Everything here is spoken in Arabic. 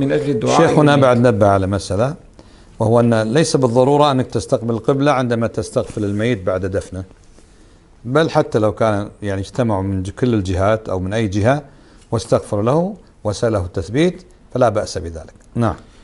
من أجل الدعاء شيخنا بعد نبه على مسألة وهو أن ليس بالضرورة أنك تستقبل القبلة عندما تستقبل الميت بعد دفنه بل حتى لو كان يعني اجتمعوا من كل الجهات أو من أي جهة واستغفر له وسأله التثبيت فلا بأس بذلك نعم